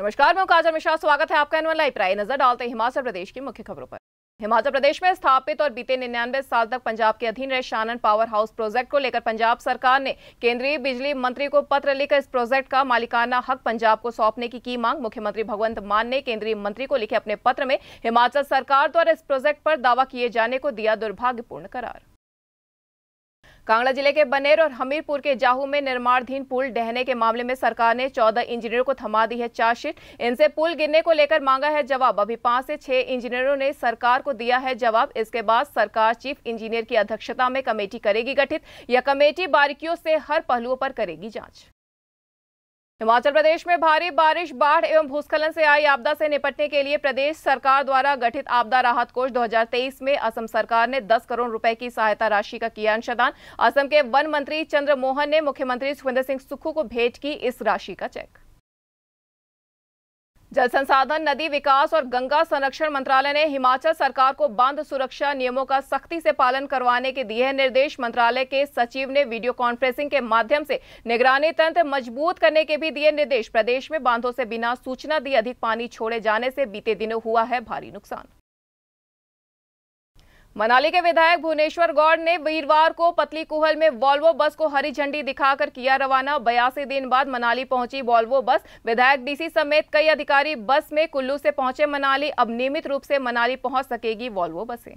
नमस्कार मैं काजल मिश्रा स्वागत है आपका एनवल लाइव नजर डालते हैं हिमाचल प्रदेश की मुख्य खबरों पर हिमाचल प्रदेश में स्थापित और बीते निन्यानवे साल तक पंजाब के अधीन रहे शानन पावर हाउस प्रोजेक्ट को लेकर पंजाब सरकार ने केंद्रीय बिजली मंत्री को पत्र लिखकर इस प्रोजेक्ट का मालिकाना हक पंजाब को सौंपने की की मांग मुख्यमंत्री भगवंत मान ने केंद्रीय मंत्री को लिखे अपने पत्र में हिमाचल सरकार द्वारा इस प्रोजेक्ट पर दावा किए जाने को दिया दुर्भाग्यपूर्ण करार कांगड़ा जिले के बनेर और हमीरपुर के जाहू में निर्माणधीन पुल ढहने के मामले में सरकार ने 14 इंजीनियरों को थमा दी है चार्जशीट इनसे पुल गिरने को लेकर मांगा है जवाब अभी पांच से छह इंजीनियरों ने सरकार को दिया है जवाब इसके बाद सरकार चीफ इंजीनियर की अध्यक्षता में कमेटी करेगी गठित यह कमेटी बारीकियों से हर पहलुओं पर करेगी जाँच हिमाचल प्रदेश में भारी बारिश बाढ़ एवं भूस्खलन से आई आपदा से निपटने के लिए प्रदेश सरकार द्वारा गठित आपदा राहत कोष 2023 में असम सरकार ने 10 करोड़ रुपए की सहायता राशि का किया अंशदान असम के वन मंत्री चंद्र मोहन ने मुख्यमंत्री सुखविंदर सिंह सुक्खू को भेंट की इस राशि का चेक जल संसाधन नदी विकास और गंगा संरक्षण मंत्रालय ने हिमाचल सरकार को बांध सुरक्षा नियमों का सख्ती से पालन करवाने के दिए निर्देश मंत्रालय के सचिव ने वीडियो कॉन्फ्रेंसिंग के माध्यम से निगरानी तंत्र मजबूत करने के भी दिए निर्देश प्रदेश में बांधों से बिना सूचना दिए अधिक पानी छोड़े जाने से बीते दिनों हुआ है भारी नुकसान मनाली के विधायक भुवनेश्वर गौड़ ने वीरवार को पतली कुहल में वॉल्वो बस को हरी झंडी दिखाकर किया रवाना बयासी दिन बाद मनाली पहुंची वॉल्वो बस विधायक डीसी समेत कई अधिकारी बस में कुल्लू से पहुंचे मनाली अब नियमित रूप से मनाली पहुंच सकेगी वॉल्वो बसें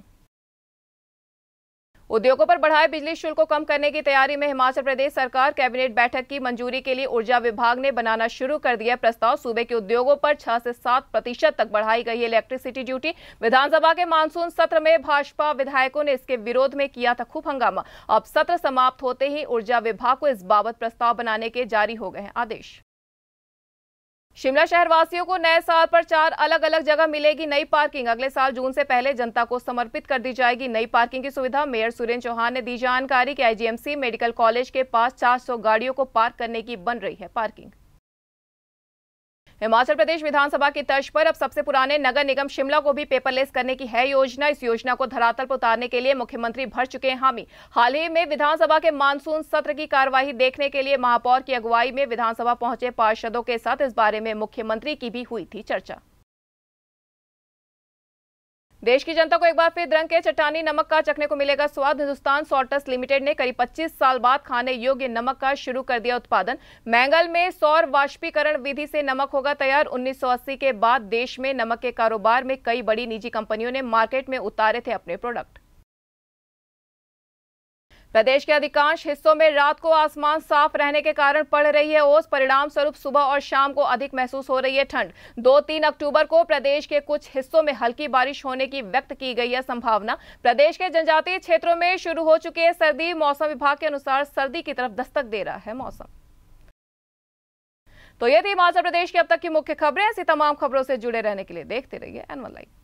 उद्योगों पर बढ़ाए बिजली शुल्क को कम करने की तैयारी में हिमाचल प्रदेश सरकार कैबिनेट बैठक की मंजूरी के लिए ऊर्जा विभाग ने बनाना शुरू कर दिया प्रस्ताव सूबे के उद्योगों पर छह से सात प्रतिशत तक बढ़ाई गई इलेक्ट्रिसिटी ड्यूटी विधानसभा के मानसून सत्र में भाजपा विधायकों ने इसके विरोध में किया था खूब हंगामा अब सत्र समाप्त होते ही ऊर्जा विभाग को इस बाबत प्रस्ताव बनाने के जारी हो गए आदेश शिमला शहर वासियों को नए साल पर चार अलग अलग जगह मिलेगी नई पार्किंग अगले साल जून से पहले जनता को समर्पित कर दी जाएगी नई पार्किंग की सुविधा मेयर सुरेंद्र चौहान ने दी जानकारी कि आईजीएमसी मेडिकल कॉलेज के पास 400 गाड़ियों को पार्क करने की बन रही है पार्किंग हिमाचल प्रदेश विधानसभा की तर्ज पर अब सबसे पुराने नगर निगम शिमला को भी पेपरलेस करने की है योजना इस योजना को धरातल पर उतारने के लिए मुख्यमंत्री भर चुके हैं हामी हाल ही में विधानसभा के मानसून सत्र की कार्यवाही देखने के लिए महापौर की अगुवाई में विधानसभा पहुंचे पार्षदों के साथ इस बारे में मुख्यमंत्री की भी हुई थी चर्चा देश की जनता को एक बार फिर द्रंग के चट्टानी नमक का चखने को मिलेगा स्वाद हिंदुस्तान सॉर्टस लिमिटेड ने करीब 25 साल बाद खाने योग्य नमक का शुरू कर दिया उत्पादन मैंगल में सौर वाष्पीकरण विधि से नमक होगा तैयार 1980 के बाद देश में नमक के कारोबार में कई बड़ी निजी कंपनियों ने मार्केट में उतारे थे अपने प्रोडक्ट प्रदेश के अधिकांश हिस्सों में रात को आसमान साफ रहने के कारण पड़ रही है ओस परिणाम स्वरूप सुबह और शाम को अधिक महसूस हो रही है ठंड दो तीन अक्टूबर को प्रदेश के कुछ हिस्सों में हल्की बारिश होने की व्यक्त की गई है संभावना प्रदेश के जनजातीय क्षेत्रों में शुरू हो चुकी है सर्दी मौसम विभाग के अनुसार सर्दी की तरफ दस्तक दे रहा है मौसम तो ये थी हिमाचल प्रदेश की अब तक की मुख्य खबरें ऐसी तमाम खबरों से जुड़े रहने के लिए देखते रहिए एनवन लाइव